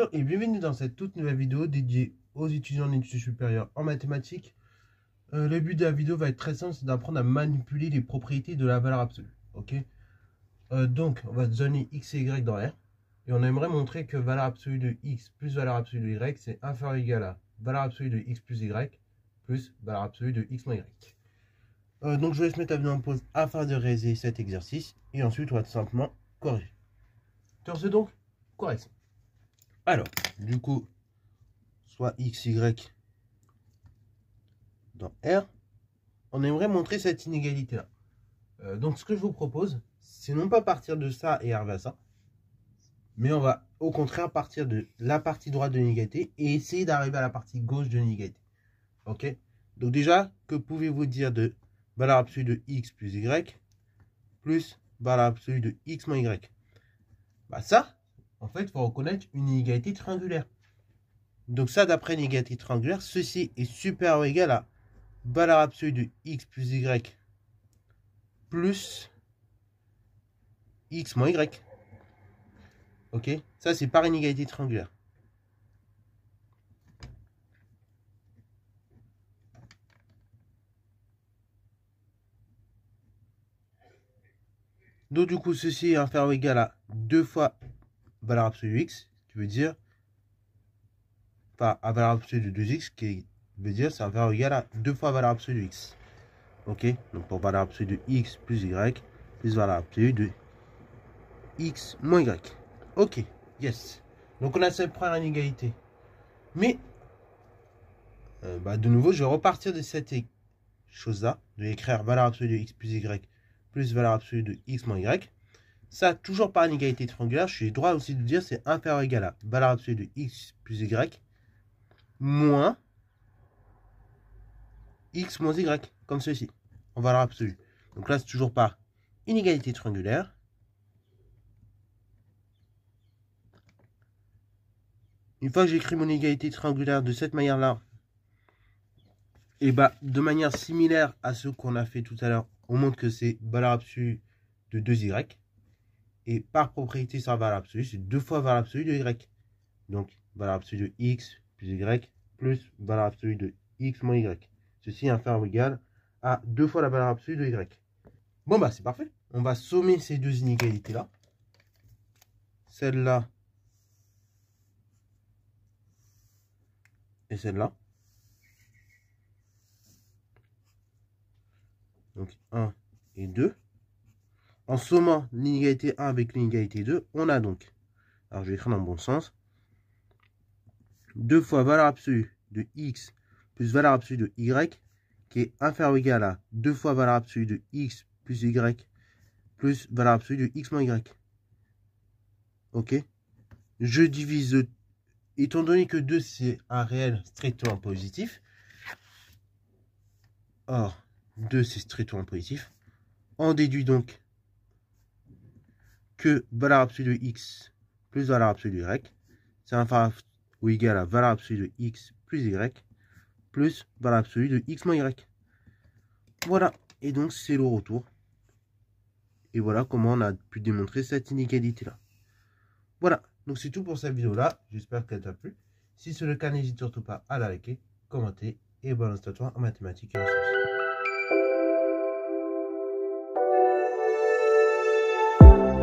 Bonjour et bienvenue dans cette toute nouvelle vidéo dédiée aux étudiants en études supérieures en mathématiques. Euh, le but de la vidéo va être très simple, c'est d'apprendre à manipuler les propriétés de la valeur absolue. Ok euh, Donc, on va donner x et y dans R. Et on aimerait montrer que valeur absolue de x plus valeur absolue de y, c'est inférieur ou égal à valeur absolue de x plus y plus valeur absolue de x moins y. Euh, donc, je vais se mettre la vidéo en pause afin de réaliser cet exercice. Et ensuite, on va tout simplement corriger. as ce donc, correction. Alors, du coup, soit x, y dans R, on aimerait montrer cette inégalité-là. Euh, donc, ce que je vous propose, c'est non pas partir de ça et arriver à ça, mais on va au contraire partir de la partie droite de l'inégalité et essayer d'arriver à la partie gauche de l'inégalité. Ok Donc déjà, que pouvez-vous dire de valeur absolue de x plus y plus valeur absolue de x moins y bah ça, en fait, il faut reconnaître une inégalité triangulaire. Donc ça, d'après inégalité triangulaire, ceci est supérieur ou égal à valeur absolue de x plus y plus x moins y. Ok Ça, c'est par inégalité triangulaire. Donc du coup, ceci est inférieur ou égal à 2 fois valeur absolue x, qui veut dire pas à valeur absolue de 2x, qui veut dire ça va égal à 2 fois valeur absolue de x. Ok, donc pour valeur absolue de x plus y, plus valeur absolue de x moins y. Ok, yes. Donc on a cette première inégalité. Mais, euh, bah de nouveau, je vais repartir de cette chose-là, de écrire valeur absolue de x plus y plus valeur absolue de x moins y. Ça, toujours par une égalité triangulaire, je suis droit aussi de dire c'est inférieur ou égal à valeur absolue de x plus y moins x moins y, comme ceci, en valeur absolue. Donc là, c'est toujours par inégalité triangulaire. Une fois que j'écris mon égalité triangulaire de cette manière-là, et eh bah ben, de manière similaire à ce qu'on a fait tout à l'heure, on montre que c'est valeur absolue de 2y et par propriété va valeur absolue, c'est deux fois valeur absolue de y. Donc, valeur absolue de x plus y plus valeur absolue de x moins y. Ceci est inférieur ou égal à deux fois la valeur absolue de y. Bon, bah, c'est parfait. On va sommer ces deux inégalités-là. Celle-là et celle-là. Donc, 1 et 2. En sommant l'inégalité 1 avec l'inégalité 2, on a donc, alors je vais écrire dans le bon sens, 2 fois valeur absolue de x plus valeur absolue de y, qui est inférieur ou égal à 2 fois valeur absolue de x plus y plus valeur absolue de x moins y. Ok Je divise, étant donné que 2 c'est un réel strictement positif, or 2 c'est strictement positif, on déduit donc que valeur absolue de x plus valeur absolue de y, c'est inférieur ou égal à valeur absolue de x plus y, plus valeur absolue de x moins y. Voilà, et donc c'est le retour. Et voilà comment on a pu démontrer cette inégalité-là. Voilà, donc c'est tout pour cette vidéo-là. J'espère qu'elle t'a plu. Si c'est le cas, n'hésite surtout pas à la liker, commenter et à toi en mathématiques et en sciences.